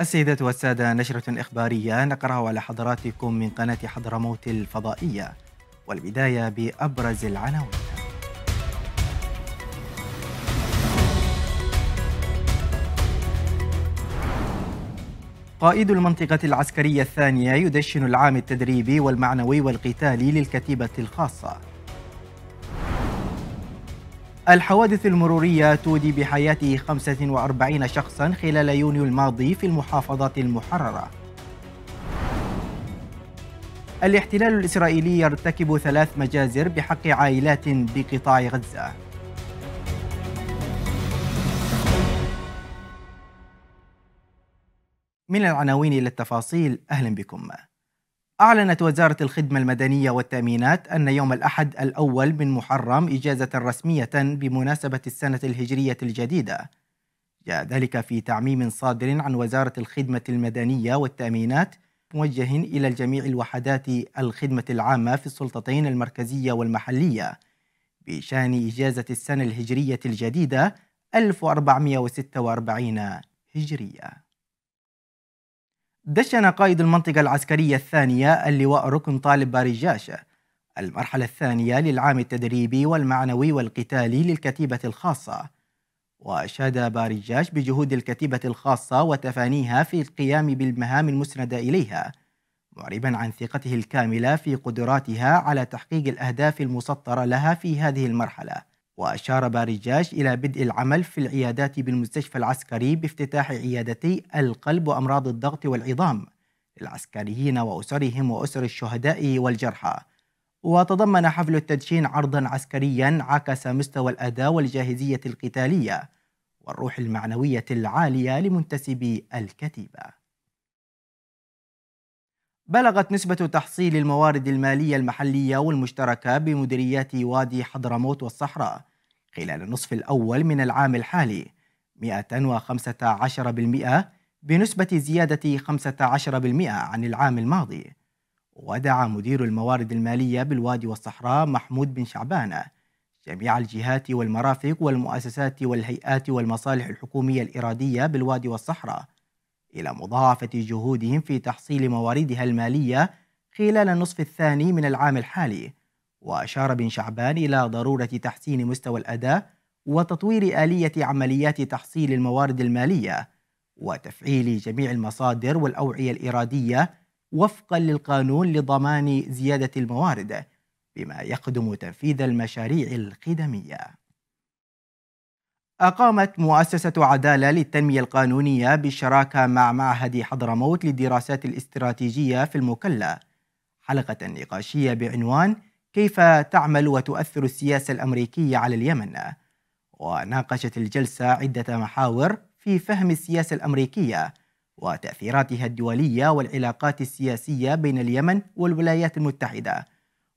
السيدات والسادة نشرة إخبارية نقرأها على حضراتكم من قناة حضرموت الفضائية والبداية بأبرز العناوين قائد المنطقة العسكرية الثانية يدشن العام التدريبي والمعنوي والقتالي للكتيبة الخاصة الحوادث المرورية تودي بحياة 45 شخصا خلال يونيو الماضي في المحافظات المحررة الاحتلال الإسرائيلي يرتكب ثلاث مجازر بحق عائلات بقطاع غزة من العناوين إلى التفاصيل أهلا بكم أعلنت وزارة الخدمة المدنية والتأمينات أن يوم الأحد الأول من محرم إجازة رسمية بمناسبة السنة الهجرية الجديدة. جاء ذلك في تعميم صادر عن وزارة الخدمة المدنية والتأمينات موجه إلى الجميع الوحدات الخدمة العامة في السلطتين المركزية والمحلية بشأن إجازة السنة الهجرية الجديدة 1446 هجرية دشن قائد المنطقة العسكرية الثانية اللواء ركن طالب باريجاشة المرحلة الثانية للعام التدريبي والمعنوي والقتالي للكتيبة الخاصة وأشاد باريجاش بجهود الكتيبة الخاصة وتفانيها في القيام بالمهام المسندة إليها معربا عن ثقته الكاملة في قدراتها على تحقيق الأهداف المسطرة لها في هذه المرحلة وأشار باريجاش إلى بدء العمل في العيادات بالمستشفى العسكري بافتتاح عيادتي القلب وأمراض الضغط والعظام للعسكريين وأسرهم وأسر الشهداء والجرحى وتضمن حفل التدشين عرضا عسكريا عكس مستوى الأداء والجاهزية القتالية والروح المعنوية العالية لمنتسبي الكتيبة بلغت نسبة تحصيل الموارد المالية المحلية والمشتركة بمديريات وادي حضرموت والصحراء خلال النصف الأول من العام الحالي 115% بنسبة زيادة 15% عن العام الماضي ودعا مدير الموارد المالية بالوادي والصحراء محمود بن شعبان جميع الجهات والمرافق والمؤسسات والهيئات والمصالح الحكومية الإرادية بالوادي والصحراء إلى مضاعفة جهودهم في تحصيل مواردها المالية خلال النصف الثاني من العام الحالي وأشار بن شعبان إلى ضرورة تحسين مستوى الأداء وتطوير آلية عمليات تحصيل الموارد المالية وتفعيل جميع المصادر والأوعية الإرادية وفقا للقانون لضمان زيادة الموارد بما يقدم تنفيذ المشاريع الخدمية أقامت مؤسسة عدالة للتنمية القانونية بالشراكة مع معهد حضرموت للدراسات الاستراتيجية في المكلا حلقة نقاشية بعنوان كيف تعمل وتؤثر السياسة الأمريكية على اليمن وناقشت الجلسة عدة محاور في فهم السياسة الأمريكية وتأثيراتها الدولية والعلاقات السياسية بين اليمن والولايات المتحدة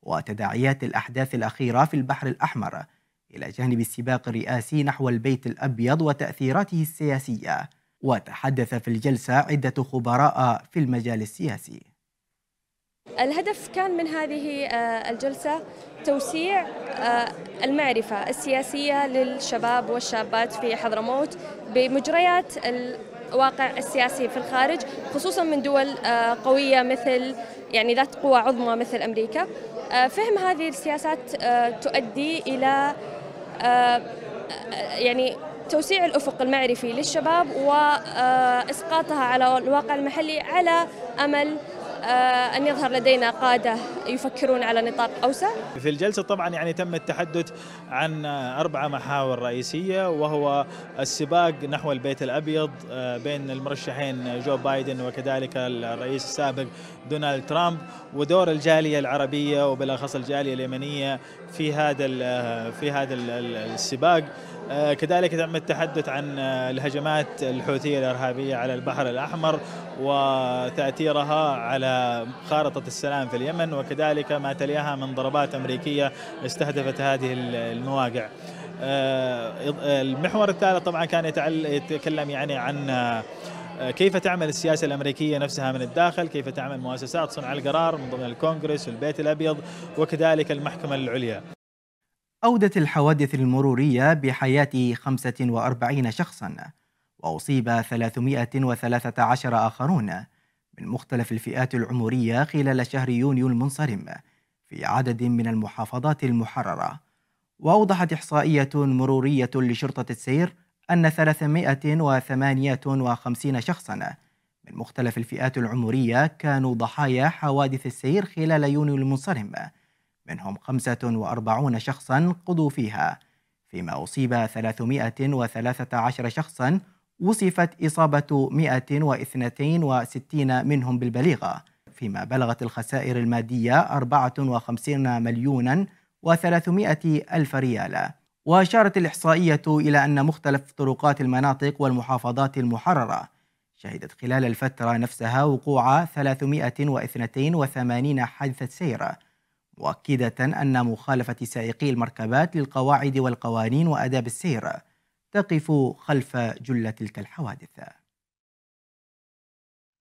وتداعيات الأحداث الأخيرة في البحر الأحمر إلى جانب السباق الرئاسي نحو البيت الأبيض وتأثيراته السياسية وتحدث في الجلسة عدة خبراء في المجال السياسي الهدف كان من هذه آه، الجلسة توسيع آه، المعرفة السياسية للشباب والشابات في حضرموت بمجريات الواقع السياسي في الخارج خصوصا من دول آه، قوية مثل يعني ذات قوة عظمى مثل أمريكا فهم هذه السياسات تؤدي إلى يعني توسيع الافق المعرفي للشباب واسقاطها على الواقع المحلي على امل آه، أن يظهر لدينا قادة يفكرون على نطاق أوسع في الجلسة طبعا يعني تم التحدث عن أربع محاور رئيسية وهو السباق نحو البيت الأبيض آه، بين المرشحين جو بايدن وكذلك الرئيس السابق دونالد ترامب ودور الجالية العربية وبالأخص الجالية اليمنية في هذا في هذا السباق آه، كذلك تم التحدث عن آه، الهجمات الحوثية الإرهابية على البحر الأحمر وتأثيرها على خارطة السلام في اليمن وكذلك ما تليها من ضربات أمريكية استهدفت هذه المواقع آه، المحور الثالث طبعا كان يتكلم يعني عن آه، كيف تعمل السياسه الامريكيه نفسها من الداخل، كيف تعمل مؤسسات صنع القرار من ضمن الكونغرس والبيت الابيض وكذلك المحكمه العليا. اودت الحوادث المروريه بحياه 45 شخصا واصيب 313 اخرون من مختلف الفئات العمريه خلال شهر يونيو المنصرم في عدد من المحافظات المحرره. واوضحت احصائيه مروريه لشرطه السير أن 358 شخصا من مختلف الفئات العمرية كانوا ضحايا حوادث السير خلال يونيو المنصرم منهم 45 شخصا قضوا فيها فيما أصيب 313 شخصا وصفت إصابة 162 منهم بالبليغة فيما بلغت الخسائر المادية 54 مليونا و300 ألف ريال وأشارت الإحصائية إلى أن مختلف طرقات المناطق والمحافظات المحررة شهدت خلال الفترة نفسها وقوع 382 حادثة سير مؤكدة أن مخالفة سائقي المركبات للقواعد والقوانين وآداب السير تقف خلف جل تلك الحوادث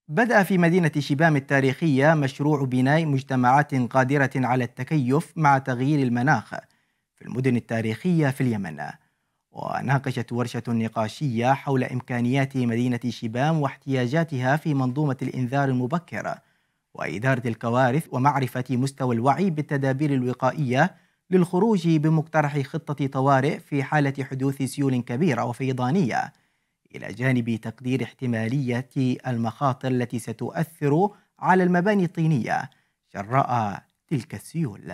بدأ في مدينة شبام التاريخية مشروع بناء مجتمعات قادرة على التكيف مع تغيير المناخ في المدن التاريخية في اليمن وناقشت ورشة نقاشية حول إمكانيات مدينة شبام واحتياجاتها في منظومة الإنذار المبكر وإدارة الكوارث ومعرفة مستوى الوعي بالتدابير الوقائية للخروج بمقترح خطة طوارئ في حالة حدوث سيول كبيرة وفيضانية إلى جانب تقدير احتمالية المخاطر التي ستؤثر على المباني الطينية جراء تلك السيول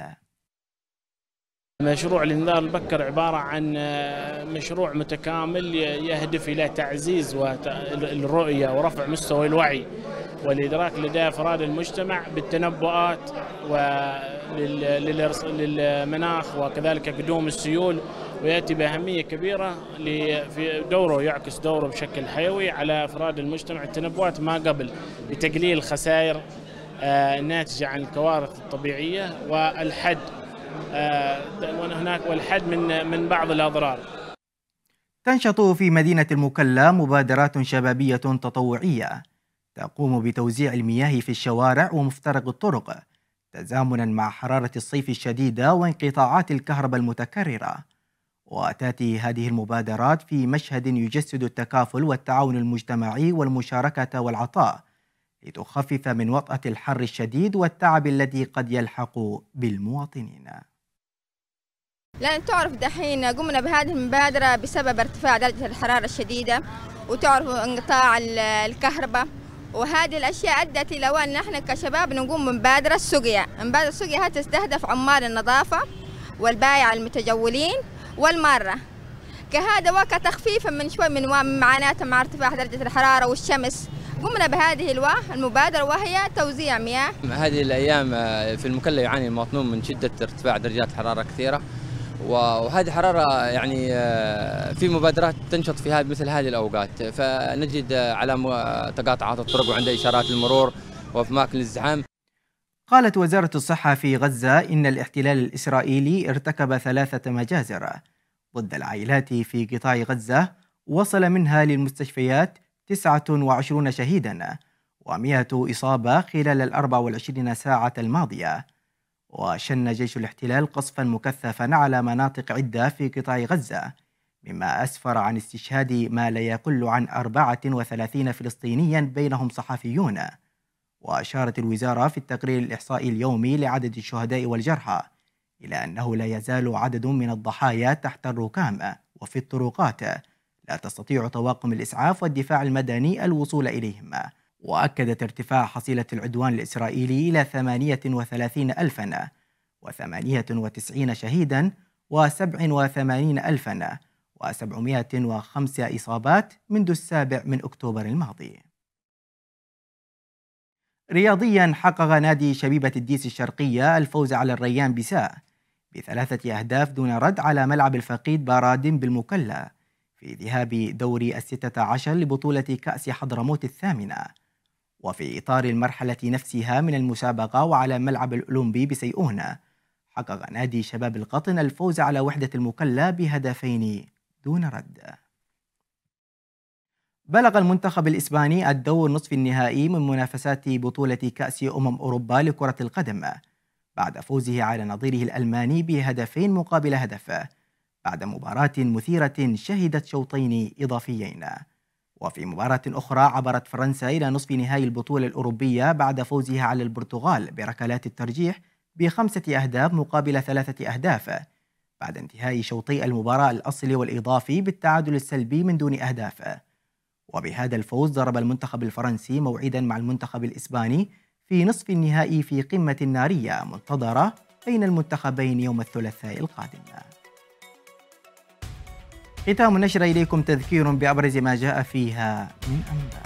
مشروع الانذار البكر عبارة عن آه، مشروع متكامل يهدف إلى تعزيز الرؤية ورفع مستوى الوعي والإدراك لدى أفراد المجتمع بالتنبؤات للمناخ وكذلك قدوم السيول ويأتي بأهمية كبيرة في دوره يعكس دوره بشكل حيوي على أفراد المجتمع التنبؤات ما قبل لتقليل الخسائر الناتجة آه، عن الكوارث الطبيعية والحد آه، هناك والحد من من بعض الأضرار تنشط في مدينة المكلا مبادرات شبابية تطوعية تقوم بتوزيع المياه في الشوارع ومفترق الطرق تزامنا مع حرارة الصيف الشديدة وانقطاعات الكهرباء المتكررة وتأتي هذه المبادرات في مشهد يجسد التكافل والتعاون المجتمعي والمشاركة والعطاء لتخفف من وطأة الحر الشديد والتعب الذي قد يلحق بالمواطنين لأن تعرف دحين قمنا بهذه المبادرة بسبب ارتفاع درجة الحرارة الشديدة وتعرف انقطاع الكهرباء وهذه الأشياء أدت إلى أن نحن كشباب نقوم بمبادرة السقيا مبادرة السقيا هذه تستهدف عمال النظافة والبايع المتجولين والمارة كهذا وكتخفيفا من شوي من معاناتهم مع ارتفاع درجة الحرارة والشمس قمنا بهذه المبادرة وهي توزيع مياه هذه الأيام آه، في المكلا يعاني المواطنون من شدة ارتفاع درجات حرارة كثيرة وهذه حرارة يعني آه، في مبادرات تنشط في مثل هذه الأوقات فنجد آه، على تقاطعات الطرق وعند إشارات المرور وفي أماكن الزحام قالت وزارة الصحة في غزة إن الاحتلال الإسرائيلي ارتكب ثلاثة مجازر ضد العائلات في قطاع غزة وصل منها للمستشفيات 29 شهيدا و100 إصابة خلال ال 24 ساعة الماضية وشن جيش الاحتلال قصفا مكثفا على مناطق عدة في قطاع غزة مما أسفر عن استشهاد ما لا يقل عن 34 فلسطينيا بينهم صحفيون وأشارت الوزارة في التقرير الإحصائي اليومي لعدد الشهداء والجرحى إلى أنه لا يزال عدد من الضحايا تحت الركام وفي الطرقات لا تستطيع طواقم الإسعاف والدفاع المدني الوصول إليهم وأكدت ارتفاع حصيلة العدوان الإسرائيلي إلى 38 ألفا و98 شهيدا و87 ألفا و705 إصابات منذ السابع من أكتوبر الماضي رياضيا حقق نادي شبيبة الديس الشرقية الفوز على الريان بساء بثلاثة أهداف دون رد على ملعب الفقيد بارادين بالمكلا في ذهاب دوري الستة عشر لبطولة كأس حضرموت الثامنة وفي إطار المرحلة نفسها من المسابقة وعلى ملعب الأولمبي بسيئونة حقق نادي شباب القطن الفوز على وحدة المكلا بهدفين دون رد بلغ المنتخب الإسباني الدور نصف النهائي من منافسات بطولة كأس أمم أوروبا لكرة القدم بعد فوزه على نظيره الألماني بهدفين مقابل هدف بعد مباراة مثيرة شهدت شوطين إضافيين وفي مباراة أخرى عبرت فرنسا إلى نصف نهائي البطولة الأوروبية بعد فوزها على البرتغال بركلات الترجيح بخمسة أهداف مقابل ثلاثة أهداف بعد انتهاء شوطي المباراة الأصلي والإضافي بالتعادل السلبي من دون أهداف وبهذا الفوز ضرب المنتخب الفرنسي موعدا مع المنتخب الإسباني في نصف النهائي في قمة نارية منتظرة بين المنتخبين يوم الثلاثاء القادم ختام النشرة إليكم تذكير بأبرز ما جاء فيها من أنباء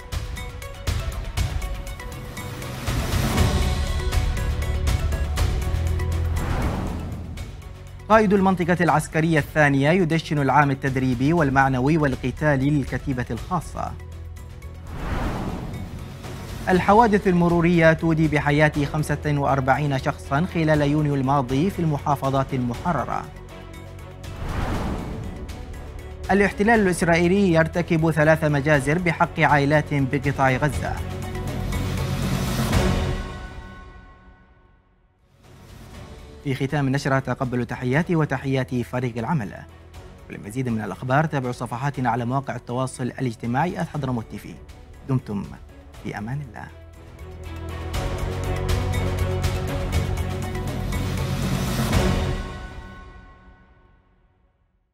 قائد المنطقة العسكرية الثانية يدشن العام التدريبي والمعنوي والقتالي للكتيبة الخاصة الحوادث المرورية تودي بحياة 45 شخصا خلال يونيو الماضي في المحافظات المحررة الاحتلال الإسرائيلي يرتكب ثلاث مجازر بحق عائلات بقطاع غزة في ختام النشرة تقبلوا تحياتي وتحيات فريق العمل ولمزيد من الأخبار تابعوا صفحاتنا على مواقع التواصل الاجتماعي حضرموت تي في دمتم في أمان الله